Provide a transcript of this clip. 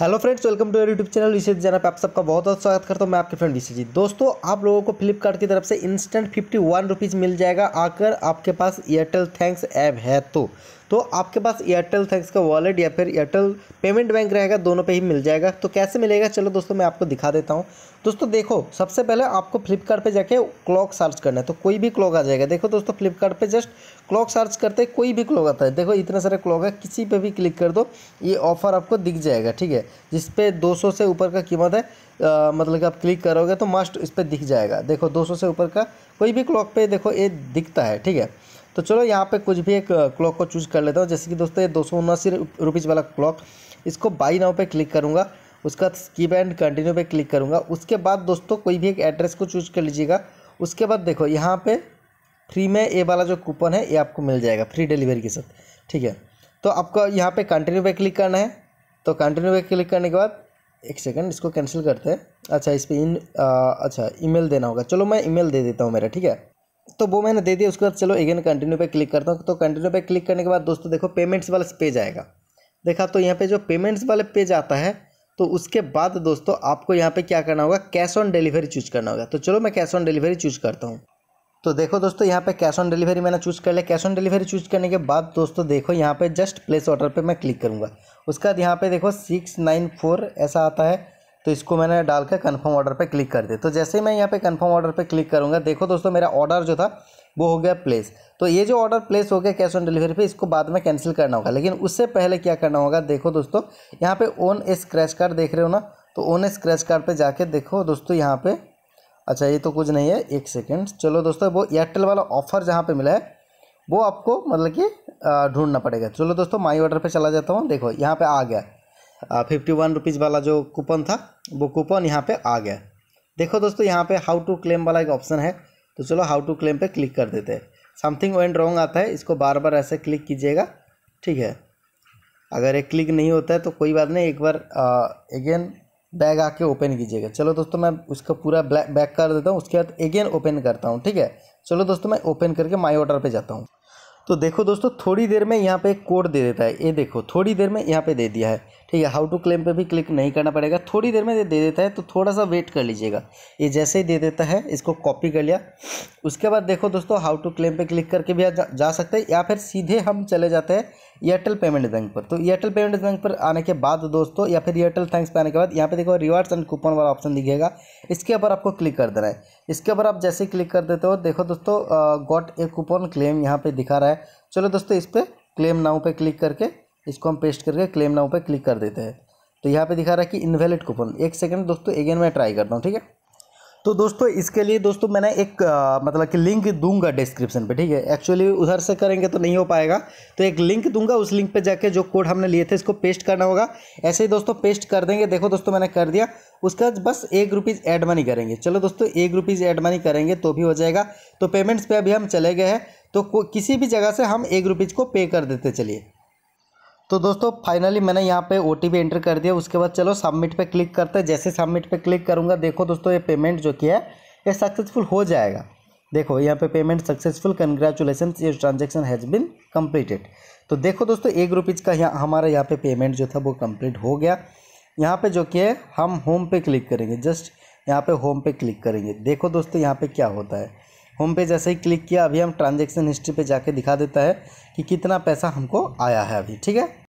hello friends welcome to your YouTube channel विशेष जनाब आप सबका बहुत बहुत स्वागत करता हूँ मैं आपके फ्रेंड विशेष जी दोस्तों आप लोगों को फ्लिपकार्ट की तरफ से इंस्टेंट फिफ्टी वन रुपीज़ मिल जाएगा आकर आपके पास एयरटेल थैंक्स ऐप है तो तो आपके पास एयरटेल थैंक्स का वॉलेट या फिर एयरटेल पेमेंट बैंक रहेगा दोनों पे ही मिल जाएगा तो कैसे मिलेगा चलो दोस्तों मैं आपको दिखा देता हूँ दोस्तों देखो सबसे पहले आपको फ्लिपकार्ट जाके क्लॉक सर्च करना है तो कोई भी क्लॉक आ जाएगा देखो दोस्तों फ्लिपकार्ट जस्ट क्लॉक सर्च करते कोई भी क्लॉक आता है देखो इतने सारे क्लॉक है किसी पर भी क्लिक कर दो ये ऑफ़र आपको दिख जाएगा ठीक है जिस दो 200 से ऊपर का कीमत है मतलब कि आप क्लिक करोगे तो मस्ट इस पर दिख जाएगा देखो दो से ऊपर का कोई भी क्लॉक पे देखो ये दिखता है ठीक है तो चलो यहाँ पे कुछ भी एक क्लॉक को चूज कर लेता हूँ जैसे कि दोस्तों ये दो सौ उन्नासी रुपीज़ वाला क्लॉक इसको बाई नाव पे क्लिक करूँगा उसका स्कीप एंड कंटिन्यू पे क्लिक करूँगा उसके बाद दोस्तों कोई भी एक एड्रेस को चूज कर लीजिएगा उसके बाद देखो यहाँ पर फ्री में ए वाला जो कूपन है ये आपको मिल जाएगा फ्री डिलीवरी के साथ ठीक है तो आपको यहाँ पर कंटिन्यू पे क्लिक करना है तो कंटिन्यू पे क्लिक करने के बाद एक सेकंड इसको कैंसिल करते हैं अच्छा इस पर इन आ, अच्छा ईमेल देना होगा चलो मैं ईमेल दे देता हूँ मेरा ठीक है तो वो मैंने दे दिया उसके बाद चलो अगेन कंटिन्यू पे क्लिक करता हूँ तो कंटिन्यू पे क्लिक करने के बाद दोस्तों देखो पेमेंट्स वाला पेज आएगा देखा तो यहाँ पे जो पेमेंट्स वाले पेज आता है तो उसके बाद दोस्तों आपको यहाँ पे क्या करना होगा कैश ऑन डिलीवरी चूज़ करना होगा तो चलो मैं कैश ऑन डिलीवरी चूज़ करता हूँ तो देखो दोस्तों यहाँ पे कैश ऑन डिलीवरी मैंने चूज़ कर लिया कैश ऑन डिलीवरी चूज़ करने के बाद दोस्तों देखो यहाँ पे जस्ट प्लेस ऑर्डर पे मैं क्लिक करूँगा उसके बाद यहाँ पे देखो सिक्स नाइन फोर ऐसा आता है तो इसको मैंने डाल कर कन्फर्म ऑर्डर पर क्लिक कर दिया तो जैसे ही मैं यहाँ पे कन्फर्म ऑर्डर पर क्लिक करूँगा देखो दोस्तों मेरा ऑर्डर जो था वो हो गया प्लेस तो ये जो ऑर्डर प्लेस हो गया कैश ऑन डिलीवरी पे इसको बाद में कैंसिल करना होगा लेकिन उससे पहले क्या करना होगा देखो दोस्तों यहाँ पे ओन ए स्क्रैच कार्ड देख रहे हो ना तो ओन ए स्क्रैच कार्ड पर जाके देखो दोस्तों यहाँ पर अच्छा ये तो कुछ नहीं है एक सेकेंड चलो दोस्तों वो एयरटेल वाला ऑफर जहाँ पर मिला है वो आपको मतलब कि ढूंढना पड़ेगा चलो दोस्तों माई ऑर्डर पर चला जाता हूँ देखो यहाँ पर आ गया फिफ्टी वन रुपीज़ वाला जो कूपन था वो कूपन यहाँ पे आ गया देखो दोस्तों यहाँ पे हाउ टू क्लेम वाला एक ऑप्शन है तो चलो हाउ टू क्लेम पे क्लिक कर देते हैं समथिंग वेंट रॉन्ग आता है इसको बार बार ऐसे क्लिक कीजिएगा ठीक है अगर एक क्लिक नहीं होता है तो कोई बात नहीं एक बार अगेन बैग आके ओपन कीजिएगा चलो दोस्तों मैं उसका पूरा बैक कर देता हूँ उसके बाद अगेन ओपन करता हूँ ठीक है चलो दोस्तों मैं ओपन करके माई ऑर्डर पर जाता हूँ तो देखो दोस्तों थोड़ी देर में यहाँ पे कोड दे देता है ये देखो थोड़ी देर में यहाँ पे दे दिया है ठीक है हाउ टू क्लेम पे भी क्लिक नहीं करना पड़ेगा थोड़ी देर में दे देता है तो थोड़ा सा वेट कर लीजिएगा ये जैसे ही दे देता है इसको कॉपी कर लिया उसके बाद देखो दोस्तों हाउ टू क्लेम पे क्लिक करके भी जा, जा सकते हैं या फिर सीधे हम चले जाते हैं एयरटेल पेमेंट बैंक पर तो एयरटेल पेमेंट बैंक पर आने के बाद दोस्तों या फिर एयरटेल थैंक्स पे आने के बाद यहाँ पे देखो रिवार्ड्स एंड कूपन वाला ऑप्शन दिखेगा इसके ऊपर आपको क्लिक कर देना है इसके ऊपर आप जैसे क्लिक कर देते हो देखो दोस्तों गॉट ए कूपन क्लेम यहाँ पर दिखा रहा है चलो दोस्तों इस पर क्लेम नाउ पर क्लिक करके इसको हम पेस्ट करके क्लेम नाउ पर क्लिक कर देते हैं तो यहाँ पर दिखा रहा है कि इनवैलिड कूपन एक सेकेंड दोस्तों अगेन मैं ट्राई करता हूँ ठीक है तो दोस्तों इसके लिए दोस्तों मैंने एक आ, मतलब कि लिंक दूंगा डिस्क्रिप्शन पे ठीक है एक्चुअली उधर से करेंगे तो नहीं हो पाएगा तो एक लिंक दूंगा उस लिंक पे जाके जो कोड हमने लिए थे इसको पेस्ट करना होगा ऐसे ही दोस्तों पेस्ट कर देंगे देखो दोस्तों मैंने कर दिया उसका बस एक रुपीज़ एड मनी करेंगे चलो दोस्तों एक रुपीज़ एड मनी करेंगे तो भी हो जाएगा तो पेमेंट्स पर पे अभी हम चले गए हैं तो किसी भी जगह से हम एक रुपीज़ को पे कर देते चलिए तो दोस्तों फाइनली मैंने यहाँ पे ओ एंटर कर दिया उसके बाद चलो सबमिट पे क्लिक करते हैं जैसे सबमिट पे क्लिक करूँगा देखो दोस्तों ये पेमेंट जो किया है ये सक्सेसफुल हो जाएगा देखो यहाँ पे पेमेंट सक्सेसफुल कंग्रेचुलेसन ये ट्रांजेक्शन हैज़ बिन कम्प्लीटेड तो देखो दोस्तों एक रुपीज़ का यहाँ हमारा यहाँ पे पेमेंट जो था वो कम्प्लीट हो गया यहाँ पर जो कि है हम होम पे क्लिक करेंगे जस्ट यहाँ पर होम पे क्लिक करेंगे देखो दोस्तों यहाँ पर क्या होता है होम पे जैसे ही क्लिक किया अभी हम ट्रांजेक्शन हिस्ट्री पे जाके दिखा देता है कि कितना पैसा हमको आया है अभी ठीक है